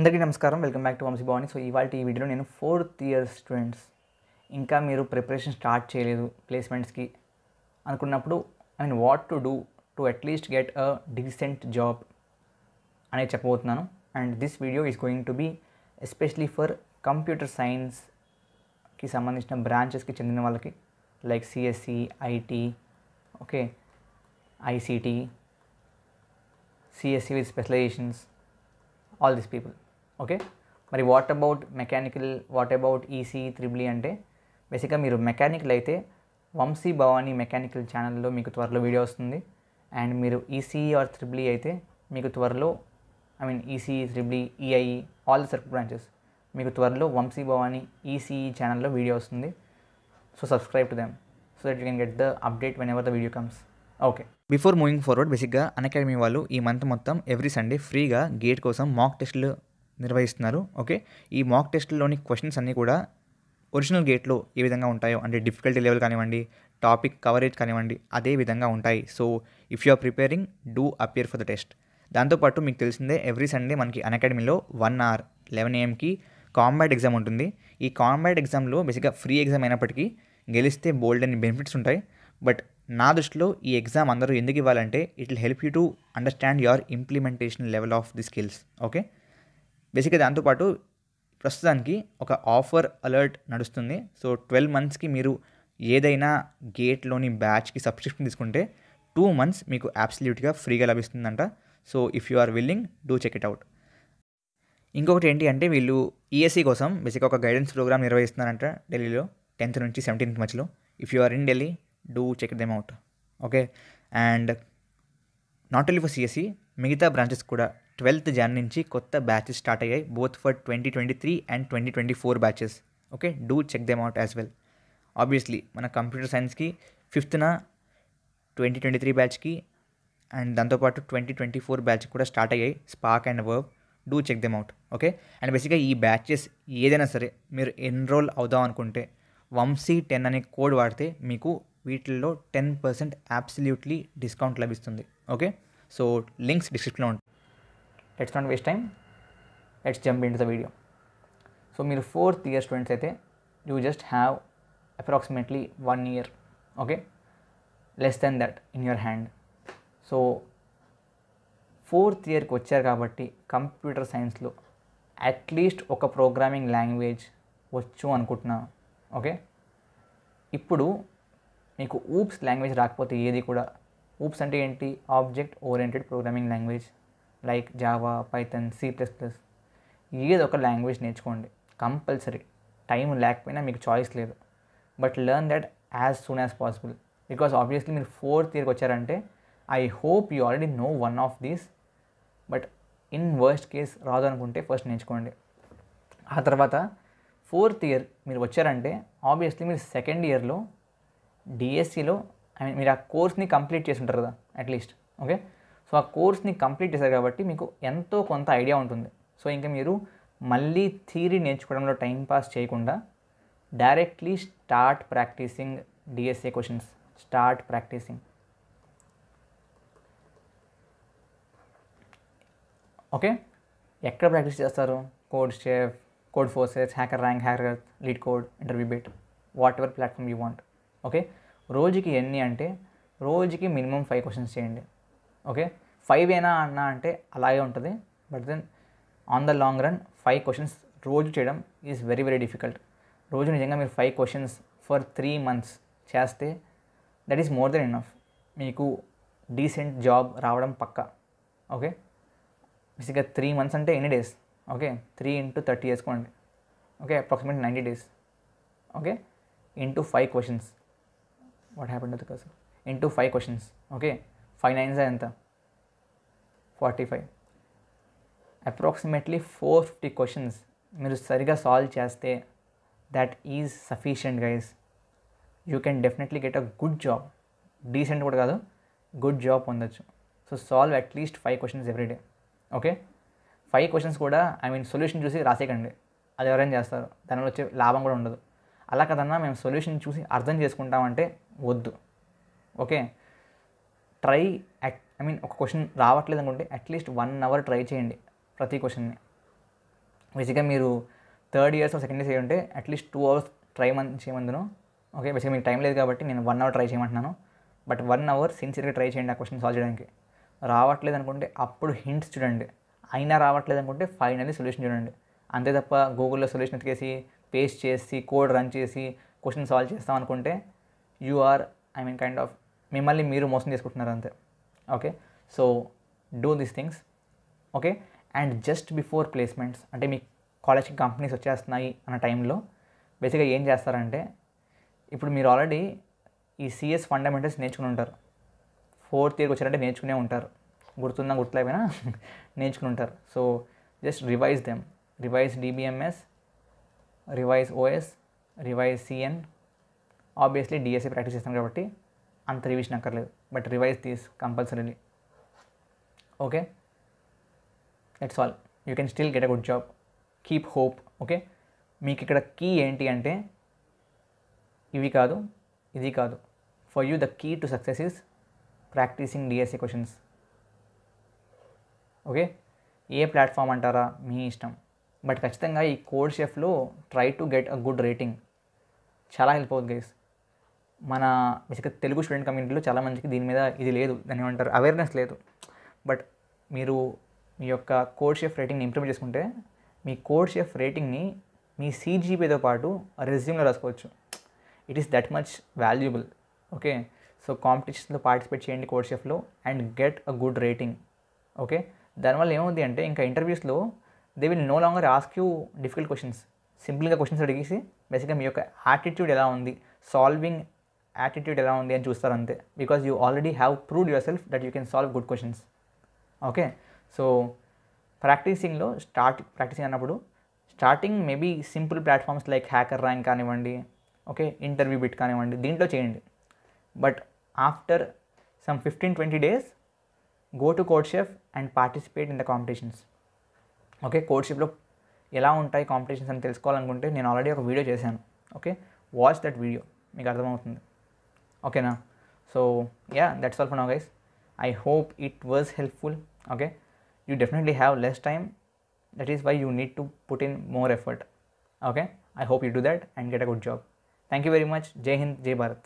అందరికీ నమస్కారం welcome back to Vamsi Bhavani so ఇవాళ ఈ వీడియోలో నేను ఫోర్త్ ఇయర్ స్టూడెంట్స్ ఇంకా మీరు ప్రిపరేషన్ స్టార్ట్ చేయలేదు ప్లేస్మెంట్స్కి అనుకున్నప్పుడు mean what to do to at least get a decent job అనేది చెప్పబోతున్నాను and this video is going to be especially for computer సైన్స్కి సంబంధించిన బ్రాంచెస్కి చెందిన వాళ్ళకి like CSE IT okay ICT CSE with specializations all these people okay మరి what about mechanical what about EC triple E అంటే బేసిక్గా మీరు మెకానికల్ అయితే వంశీ భవానీ మెకానికల్ ఛానల్లో మీకు త్వరలో వీడియో వస్తుంది అండ్ మీరు ఈసీ ఆర్ త్రిబ్లీ అయితే మీకు త్వరలో I mean EC triple E EIE all circle branches మీకు త్వరలో వంశీ భవానీ ఈసీఈ ఛానల్లో వీడియో వస్తుంది so subscribe to them so that you can get the update whenever the video comes okay before moving forward బేసిక్గా academy వాళ్ళు ఈ month మొత్తం every Sunday ఫ్రీగా gate కోసం మాక్ టెస్టులు నిర్వహిస్తున్నారు ఓకే ఈ మాక్ టెస్ట్లోని క్వశ్చన్స్ అన్నీ కూడా ఒరిజినల్ గేట్లో ఏ విధంగా ఉంటాయో అంటే డిఫికల్టీ లెవెల్ కానివ్వండి టాపిక్ కవరేజ్ కానివ్వండి అదే విధంగా ఉంటాయి so if you are preparing do appear for the test దాంతోపాటు మీకు తెలిసిందే ఎవ్రీ సండే మనకి అకాడమీలో వన్ అవర్ లెవెన్ ఏఎంకి కాంబాట్ ఎగ్జామ్ ఉంటుంది ఈ కాంబ్యాట్ ఎగ్జామ్లో బేసిక్గా ఫ్రీ ఎగ్జామ్ అయినప్పటికీ గెలిస్తే బోల్డ్ అని బెనిఫిట్స్ ఉంటాయి బట్ నా దృష్టిలో ఈ ఎగ్జామ్ అందరూ ఎందుకు ఇవ్వాలంటే it will help you to understand your implementation level of the skills okay బేసిక్గా దాంతోపాటు ప్రస్తుతానికి ఒక ఆఫర్ అలర్ట్ నడుస్తుంది సో ట్వెల్వ్ మంత్స్కి మీరు ఏదైనా గేట్లోని బ్యాచ్కి సబ్స్క్రిప్షన్ తీసుకుంటే టూ మంత్స్ మీకు యాబ్సల్యూట్గా ఫ్రీగా లభిస్తుందంట so if you are willing do check it out ఇంకొకటి ఏంటి అంటే వీళ్ళు ఈఎస్సీ e e కోసం బేసిక్గా ఒక గైడెన్స్ ప్రోగ్రామ్ నిర్వహిస్తున్నారంట ఢిల్లీలో టెన్త్ నుంచి సెవెంటీన్త్ మధ్యలో if you are in Delhi do check them out okay and not only for CSE e, మిగతా బ్రాంచెస్ కూడా ట్వెల్త్ జాన్ నుంచి కొత్త బ్యాచెస్ స్టార్ట్ అయ్యాయి both for twenty twenty three and twenty twenty four batches okay do check them out as well obviously మన computer సైన్స్కి ఫిఫ్త్న twenty twenty three బ్యాచ్కి and దాంతోపాటు ట్వంటీ ట్వంటీ ఫోర్ బ్యాచ్ కూడా start అయ్యాయి స్పాక్ అండ్ వర్బ్ do check them out okay and బేసిక్గా ఈ బ్యాచెస్ ఏదైనా సరే మీరు ఎన్రోల్ అవుదాం అనుకుంటే వంశీ టెన్ అనే కోడ్ వాడితే మీకు వీటిల్లో టెన్ పర్సెంట్ అబ్సల్యూట్లీ డిస్కౌంట్ లభిస్తుంది ఓకే సో లింక్స్ డిస్క్రిప్షన్లో ఉంటాయి let's not waste time let's jump in the video so మీరు ఫోర్త్ ఇయర్ స్టూడెంట్స్ అయితే you just have approximately one year okay less than that in your hand so fourth ఇయర్కి వచ్చారు కాబట్టి computer సైన్స్లో at least ఒక programming language వచ్చు అనుకుంటున్నాను okay ఇప్పుడు మీకు ఊప్స్ లాంగ్వేజ్ రాకపోతే ఏది కూడా ఊప్స్ అంటే ఏంటి object oriented programming language like Java Python C plus plus ఏదో ఒక లాంగ్వేజ్ నేర్చుకోండి కంపల్సరీ టైం లేకపోయినా మీకు చాయిస్ లేదు but learn that as soon as possible because obviously మీరు ఫోర్త్ ఇయర్కి వచ్చారంటే I hope you already know one of these but in worst case రాదు అనుకుంటే ఫస్ట్ నేర్చుకోండి ఆ తర్వాత ఫోర్త్ ఇయర్ మీరు వచ్చారంటే ఆబ్వియస్లీ మీరు సెకండ్ ఇయర్లో డిఎస్సిలో ఐ మీన్ మీరు ఆ కోర్స్ని కంప్లీట్ చేసి ఉంటారు కదా అట్లీస్ట్ ఓకే సో ఆ కోర్స్ని కంప్లీట్ చేశారు కాబట్టి మీకు ఎంతో కొంత ఐడియా ఉంటుంది సో ఇంకా మీరు మళ్ళీ థీరీ నేర్చుకోవడంలో టైం పాస్ చేయకుండా directly start practicing DSA questions start practicing okay ఎక్కడ ప్రాక్టీస్ చేస్తారు CodeChef Codeforces HackerRank hacker LeetCode InterviewBit whatever platform you want okay రోజుకి ఎన్ని అంటే రోజుకి మినిమం ఫైవ్ క్వశ్చన్స్ చేయండి okay five ఏనా అన్నా అంటే అలాగే ఉంటుంది but then on the long run five questions రోజు చేయడం ఈజ్ వెరీ వెరీ డిఫికల్ట్ రోజు నిజంగా మీరు five questions for three months చేస్తే that is more than enough మీకు డీసెంట్ జాబ్ రావడం పక్క ఓకే బేసిక్గా త్రీ మంత్స్ అంటే ఎన్ని days okay three into thirty వేసుకోండి okay approximate ninety days okay into five questions what happen to the cursor into five questions okay five nines ఎంత forty five approximately four fifty questions మీరు సరిగా solve చేస్తే that is sufficient guys you can definitely get a good job decent కూడా కాదు good job పొందొచ్చు so solve at least five questions everyday okay five questions కూడా I mean solution చూసి రాసేయకండి అది ఎవరైనా చేస్తారు దానివల్ల వచ్చే లాభం కూడా ఉండదు అలా కదన్నా మేము సొల్యూషన్ చూసి అర్థం చేసుకుంటామంటే వద్దు ఓకే ట్రై ఐ మీన్ ఒక క్వశ్చన్ రావట్లేదు అనుకుంటే అట్లీస్ట్ వన్ అవర్ ట్రై చేయండి ప్రతి క్వశ్చన్ని బేసిక్గా మీరు థర్డ్ ఇయర్స్ సెకండ్ ఇయర్స్ ఉంటే అట్లీస్ట్ టూ అవర్స్ ట్రై మన్ చేయమందును ఓకే బేసిక్గా మీకు టైం లేదు కాబట్టి నేను వన్ అవర్ ట్రై చేయమంటున్నాను బట్ వన్ అవర్ సిన్సియర్గా ట్రై చేయండి ఆ క్వశ్చన్ సాల్వ్ చేయడానికి రావట్లేదు అనుకుంటే అప్పుడు హింట్స్ చూడండి అయినా రావట్లేదు అనుకుంటే ఫైనల్లీ సొల్యూషన్ చూడండి అంతే తప్ప గూగుల్లో సొల్యూషన్ ఎత్తికేసి పేస్ట్ చేసి కోడ్ రన్ చేసి క్వశ్చన్ సాల్వ్ చేస్తాం అనుకుంటే you are I mean kind of మిమ్మల్ని మీరు మోసం చేసుకుంటున్నారు అంతే okay so do these things okay and just before placements అంటే మీ కాలేజ్కి కంపెనీస్ వచ్చేస్తున్నాయి అన్న టైంలో బేసిక్గా ఏం చేస్తారంటే ఇప్పుడు మీరు ఆల్రెడీ ఈ సిఎస్ ఫండమెంటల్స్ నేర్చుకుని ఉంటారు ఫోర్త్ ఇయర్కి వచ్చారంటే నేర్చుకునే ఉంటారు గుర్తున్నా గుర్తులేకపోయినా నేర్చుకుని ఉంటారు so just revise them revise DBMS revise OS revise CN obviously DSA e practice చేస్తాం కాబట్టి అంత రివిజన్ అక్కర్లేదు but revise these compulsory okay it's all you can still get a good job keep hope okay మీకు ఇక్కడ key ఏంటి అంటే ఇవి కాదు ఇది కాదు for you the key to success is practicing DSA questions okay ఏ ప్లాట్ఫామ్ అంటారా మీ ఇష్టం బట్ ఖచ్చితంగా ఈ కోడ్ షెఫ్లో try to get a good rating చాలా హెల్ప్ అవుతుంది గైస్ మన తెలుగు స్టూడెంట్ కమ్యూనిటీలో చాలా మందికి దీని మీద ఇది లేదు దాని ఏమంటారు అవేర్నెస్ లేదు బట్ మీరు మీ యొక్క కోడ్ షేఫ్ రేటింగ్ని ఇంప్రూవ్ చేసుకుంటే మీ కోడ్ షేఫ్ రేటింగ్ని మీ సీజీపీతో పాటు రెజ్యూమ్లో రాసుకోవచ్చు it is that much valuable okay so కాంపిటీషన్లో పార్టిసిపేట్ చేయండి కోడ్ షేఫ్లో and get a good rating okay దానివల్ల ఏమవుతుంది అంటే ఇంకా ఇంటర్వ్యూస్లో they will no longer ask you difficult questions సింపుల్గా క్వశ్చన్స్ అడిగేసి బేసిక్గా మీ యొక్క యాటిట్యూడ్ ఎలా ఉంది సాల్వింగ్ యాటిట్యూడ్ ఎలా ఉంది అని చూస్తారు అంతే because you already have proved yourself that you can solve good questions okay so ప్రాక్టీసింగ్లో స్టార్ట్ ప్రాక్టీసింగ్ అన్నప్పుడు starting maybe simple platforms like HackerRank కానివ్వండి ఓకే ఇంటర్వ్యూ బిట్ కానివ్వండి దీంట్లో చేయండి but after some fifteen twenty days go to CodeChef and participate in the competitions okay కోడ్ షెఫ్లో ఎలా ఉంటాయి కాంపిటీషన్స్ అని తెలుసుకోవాలనుకుంటే నేను ఆల్రెడీ ఒక వీడియో చేశాను ఓకే వాచ్ దట్ వీడియో మీకు అర్థమవుతుంది okay now so yeah that's all for now guys i hope it was helpful okay you definitely have less time that is why you need to put in more effort okay i hope you do that and get a good job thank you very much jai hind jai bharat